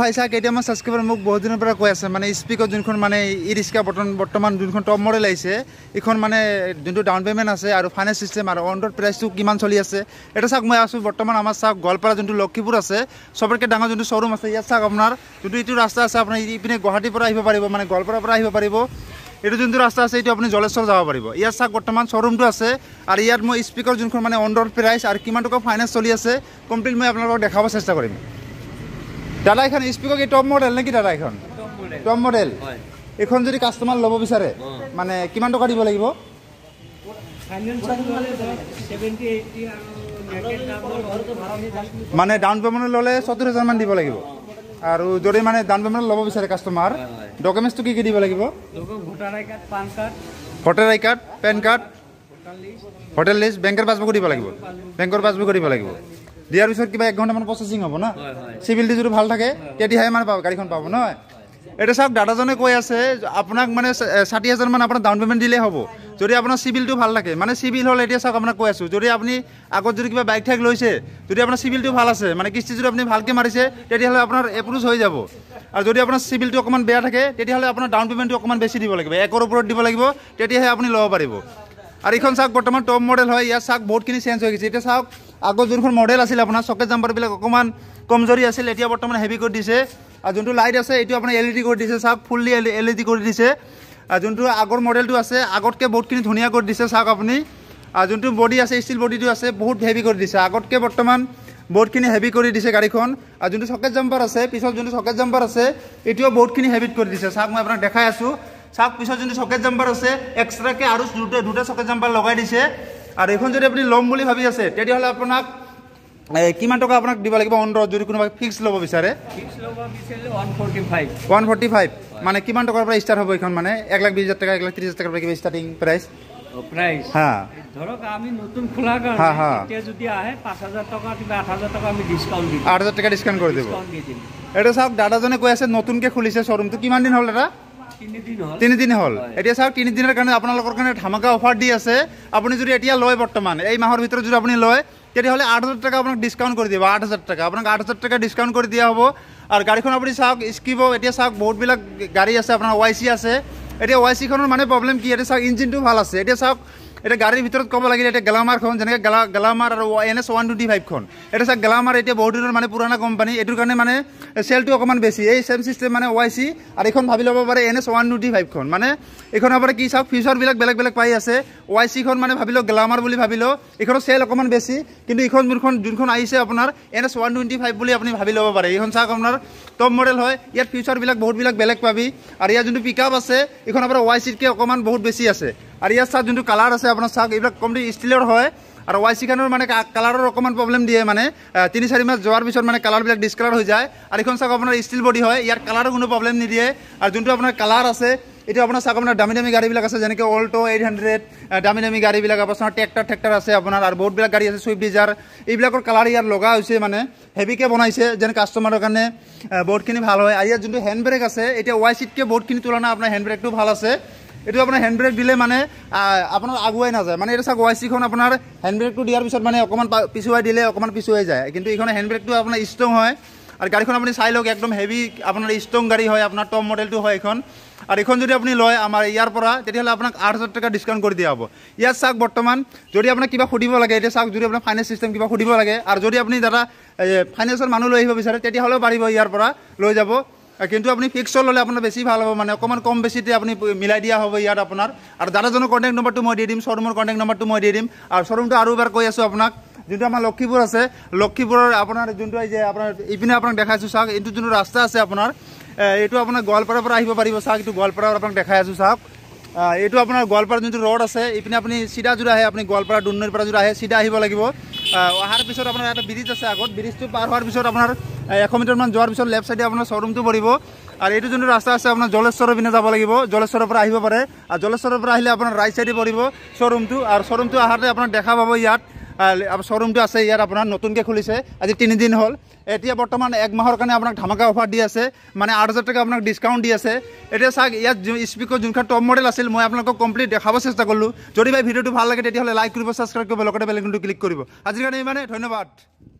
ভাই চাক এতিয়া মই ছাবস্ক্ৰাইবাৰ মোক বহুত দিনৰ পৰা কৈ আছে মানে স্পীকৰ যোনখন মানে ই ৰিক্সা বৰ্তমান বৰ্তমান যোনখন টপ মডেল আহিছে এইখন মানে যোনটো ডাউন পে'মেণ্ট আছে আৰু ফাইনেন্স ছিষ্টেম আৰু অন্তৰ প্ৰাইচটো কিমান চলি আছে এটা চাওক মই আছোঁ বৰ্তমান আমাৰ চাওক গোৱালপাৰা যোনটো লক্ষীপুৰ আছে চবতকৈ ডাঙৰ যোনটো শ্ব'ৰুম আছে ইয়াত চাওক আপোনাৰ যোনটো এইটো ৰাস্তা আছে আপোনাৰ ইপিনে গুৱাহাটীৰ পৰা আহিব পাৰিব মানে গোৱালপাৰাৰ পৰা আহিব পাৰিব এইটো যোনটো ৰাস্তা আছে এইটো আপুনি জলেশ্বৰ যাব পাৰিব ইয়াত চাওক বৰ্তমান শ্ব'ৰুমটো আছে আৰু ইয়াত মই স্পীকৰ যোনখন মানে অন অন্দৰ প্ৰাইচ আৰু কিমান টকা ফাইনেন্স চলি আছে কমপ্লিট মই আপোনালোকক দেখাব চেষ্টা কৰিম দাদা এখন স্পীকৰ এই টপ মডেল নেকি দাদা এইখন টপ মডেল এইখন যদি কাষ্টমাৰ ল'ব বিচাৰে মানে কিমান টকা দিব লাগিব মানে ডাউন পেমেণ্ট ল'লে সত্তৰ মান দিব লাগিব আৰু যদি মানে ডাউন পেমেণ্ট ল'ব বিচাৰে কাষ্টমাৰ ডকুমেণ্টছটো কি কি দিব লাগিব voter I card PAN card hotel list বেংকৰ পাছবুকো দিব লাগিব বেংকৰ পাছবুকো দিব লাগিব দিয়াৰ পিছত কিবা এক ঘণ্টামান প্ৰচেচিং হ'ব ন চিভিলটো যদি ভাল থাকে তেতিয়াহে মানে পাব গাড়ীখন পাব ন এতিয়া চাওক দাদাজনে কৈ আছে আপোনাক মানে ষাঠি হাজাৰমান আপোনাক ডাউন পে'মেণ্ট দিলেই হ'ব যদি আপোনাৰ চিভিলটো ভাল থাকে মানে চিভিল হ'ল এতিয়া চাওক আপোনাক কৈ আছোঁ যদি আপুনি আগত যদি কিবা বাইক ঠাইক লৈছে যদি আপোনাৰ চিভিলটো ভাল আছে মানে কিস্তি যদি আপুনি ভালকৈ মাৰিছে তেতিয়াহ'লে আপোনাৰ এপ্ৰুজ হৈ যাব আৰু যদি আপোনাৰ চিভিলটো অকণমান বেয়া থাকে তেতিয়াহ'লে আপোনাৰ ডাউন পে'মেণ্টটো অকণমান বেছি দিব লাগিব একৰ ওপৰত দিব লাগিব তেতিয়াহে আপুনি ল'ব পাৰিব আৰু এইখন চাওক বৰ্তমান টপ মডেল হয় ইয়াত চাওক বহুতখিনি চেঞ্জ হৈ গৈছে এতিয়া চাওক আগৰ যোনখন মডেল আছিলে আপোনাৰ চকেট জাম্পাৰবিলাক অকণমান কমজৰি আছিল এতিয়া বৰ্তমান হেভি কৰি দিছে আৰু যোনটো লাইট আছে এইটো আপোনাৰ এল ই ডি কৰি দিছে চাওক fully L L E D কৰি দিছে আৰু যোনটো আগৰ মডেলটো আছে আগতকৈ বহুতখিনি ধুনীয়া কৰি দিছে চাওক আপুনি আৰু যোনটো বডি আছে ষ্টিল বডিটো আছে বহুত হেভি কৰি দিছে আগতকৈ বৰ্তমান বহুতখিনি হেভি কৰি দিছে গাড়ীখন আৰু যোনটো চকেট জাম্পাৰ আছে পিছত যোনটো চকেট জাম্পাৰ আছে এইটোও বহুতখিনি হেভিত কৰি দিছে চাওক মই আপোনাক দেখাই আছোঁ চাওক পিছত যোনটো চকেট জাম্পাৰ আছে এক্সট্ৰাকৈ আৰু দুটা দুটা চকেট জাম্পাৰ লগাই দিছে আর এখন যদি আপনি লম বলে ভাবি আছে তাহলে আপনার কি টাকা আপনার দিব লাগবে অন্ডর যদি কোনোভাবে ফিক্স লোক বিচার ওয়ান ফর্টি ফাইভ মানে কি টাকার পরে স্টার্ট হবো এখন মানে এক লাখ বিশ টাকা এক লাখ ত্রিশ হাজার স্টার্টিং প্রাইস আট হাজার টাকা ডিসকাউন্ট করে দেবো এটা সব দাদাজনে কে আছে নতুনকে খুলিছে শোরুম তো কি দিন হল দাদা তিনি দিন হল এতিয়া চাওক তিনি দিনেৰ কাৰণে আপনাৰ কাৰণে ধামাকা অফাৰ দি আছে আপুনি যদি এতিয়া লয় বৰ্তমান এই মাহৰ ভিতৰত যদি আপুনি লয় তেতিয়াহ'লে আঠ হাজাৰ টকা আপোনাক ডিছকাউণ্ট কৰি দিব আঠ হাজাৰ টকা আপোনাক আঠ হাজাৰ টকা ডিছকাউণ্ট কৰি দিয়া হব আৰু গাড়ীখন আপুনি চাওক স্কিপ এতিয়া চাওক বহুতবিলাক গাড়ী গাড়ি আছে আপনার ওয়াইসি আছে এতিয়া ওয়াইসি খনের মানে প্ৰব্লেম কি এতিয়া চাওক ইঞ্জিনটো ভাল আছে এতিয়া চাওক এটা গাড়ীৰ ভিতৰত ক'ব লাগিলে এতিয়া গেলামাৰখন যেনেকৈ গেলা গেলামাৰ আৰু এন এছ ওৱান টুৱেণ্টি ফাইভখন এটা চাওক গ্লামাৰ এতিয়া বহুত দিনৰ মানে পুৰণা কোম্পানী এইটোৰ কাৰণে মানে চেলটো অকণমান বেছি এই চেম ছিষ্টেম মানে ৱাই আৰু এইখন ভাবি ল'ব পাৰে এন এছ ওৱান টুৱেণ্টি ফাইভখন মানে এইখন আপোনাৰ কি চাওক ফিউচাৰবিলাক বেলেগ বেলেগ পাই আছে ৱাই চিখন মানে ভাবি লওক গেলামাৰ বুলি ভাবি লওক এইখনৰ চেল অকণমান বেছি কিন্তু এইখন যোনখন যোনখন আহিছে আপোনাৰ N S one twenty five বুলি আপুনি ভাবি ল'ব পাৰে এইখন চাওক আপোনাৰ টপ মডেল হয় ইয়াত ফিউচাৰবিলাক বহুতবিলাক বেলেগ পাবি আৰু ইয়াৰ যোনটো পিক আপ আছে এইখন আপোনাৰ ৱাই চিতকৈ অকণমান বহুত বেছি আছে আর ইয়ার সার যদি কালার আছে আপনার সার এইবিল কমপ্লিট স্টিলের হয় আর ওয়াইসি খানোর মানে কালারের অকান প্রবলেম দিয়ে মানে তিন চারি মাস যাওয়ার পিছন মানে কালারবিল ডিসকালার হয়ে যায় আর এখন সাক আপনার স্টিল বডি হয় ইয়ার কালারও কোনো প্রবলেম নিদিয়ে আর যদি আপনার কালার আছে এটা আপনার সাক আপনার দামি দামি গাড়িবিল আছে যে অল্টো এইট হান্ড্রেড দামি দামি গাড়িবিল আপনার ট্রেক্টর ট্রেক্টর আছে আপনার আর বহুতবিল গাড়ি আছে সুইফট ডিজার এইবিলাকর কালার ইয়ার লগা হয়েছে মানে হেভিকে বনাইছে যে কাস্টমারের কারণে বহুতখিনি ভাল হয় আর ইয়ার যদি হ্যান্ড ব্রেক আছে এটা ওয়াইসিটকে বহুতখিনি তুলনা আপনার হ্যান্ড ব্রেকটাও ভাল আছে এইটো আপোনাৰ হেণ্ড ব্ৰেক দিলে মানে আপোনাৰ আগুৱাই নাযায় মানে এইটো চাওক ৱাই চিখন আপোনাৰ হেণ্ড ব্ৰেকটো দিয়াৰ পিছত মানে অকণমান পিছুৱাই দিলে অকণমান পিছুৱাই যায় কিন্তু এইখন হেণ্ড ব্ৰেকটো আপোনাৰ ষ্ট্ৰং হয় আৰু গাড়ীখন আপুনি চাই লওক একদম হেভি আপোনাৰ ষ্ট্ৰং গাড়ী হয় আপোনাৰ টপ মডেলটো হয় এইখন আৰু এইখন যদি আপুনি লয় আমাৰ ইয়াৰ পৰা তেতিয়াহ'লে আপোনাক আঠ হাজাৰ টকা ডিছকাউণ্ট কৰি দিয়া হ'ব ইয়াত চাওক বৰ্তমান যদি আপোনাক কিবা সুধিব লাগে এতিয়া চাওক যদি আপোনাৰ ফাইনেন্স ছিষ্টেম কিবা সুধিব লাগে আৰু যদি আপুনি দাদা ফাইনেন্সৰ মানুহ লৈ আহিব বিচাৰে তেতিয়াহ'লেও পাৰিব ইয়াৰ পৰা লৈ যাব কিন্তু আপুনি ফিক্সড ল'লে আপোনাৰ বেছি ভাল হ'ব মানে অকণমান কম বেছিতে আপুনি মিলাই দিয়া হ'ব ইয়াত আপোনাৰ আৰু দাদাজনৰ কণ্টেক্ট নম্বৰটো মই দি দিম শ্ব'ৰুমৰ কণ্টেক্ট নম্বৰটো মই দি দিম আৰু শ্ব'ৰুমটো আৰু এবাৰ কৈ আছোঁ আপোনাক যোনটো আমাৰ লক্ষীপুৰ আছে লক্ষীপুৰৰ আপোনাৰ যোনটো যে আপোনাৰ ইপিনে আপোনাক দেখাইছোঁ চাওক এইটো যোনটো ৰাস্তা আছে আপোনাৰ এইটো আপোনাৰ গোৱালপাৰাৰ পৰা আহিব পাৰিব চাওক এইটো গোৱালপাৰাৰ আপোনাক দেখাই আছোঁ চাওক এইটো আপোনাৰ গোৱালপাৰা যোনটো ৰড আছে ইপিনে আপুনি চিধা যোৰা আহে আপুনি গোৱালপাৰা দুনৈৰ পৰা যোৰা আহে চিধা আহিব লাগিব অহাৰ পিছত আপোনাৰ এটা ব্ৰিজ আছে আগত ব্ৰিজটো পাৰ হোৱাৰ পিছত আপোনাৰ এশ মিটারমান যাওয়ার পিছন লেফট সাইডে আপনার শোরুমটো বড়ব আর এই যে রাস্তা আছে আপনার জলেশ্বরের পিনে যাব লাগিব জলেশ্বরের পর আহিব পারে আর জলেশ্বরের পর আহলে আপনার রাইট সাইডে পড়ব শোরুমটো আর শোরুমটো আহাতে আপনার দেখা পাব ইয়াত শোরুমটো আছে ইয়াত আপনার নতুনকে খুলিছে আজি তিন দিন হল এতিয়া বর্তমান এক মাহর কারণে আপনার ধামাকা অফার দি আছে মানে আট হাজার টাকা আপনার ডিসকাউন্ট দি আছে এটা সাক ইয়াত স্পিকার যখন টপ মডেল আছে মানে আপনার কমপ্লিট দেখাব চেষ্টা করলো যদি ভাই ভিডিওটি ভাল লাগে তো লাইক করব সাবস্ক্রাইব করবো লগতে বেলেগ ক্লিক করব আজির কারণে ইমানে ধন্যবাদ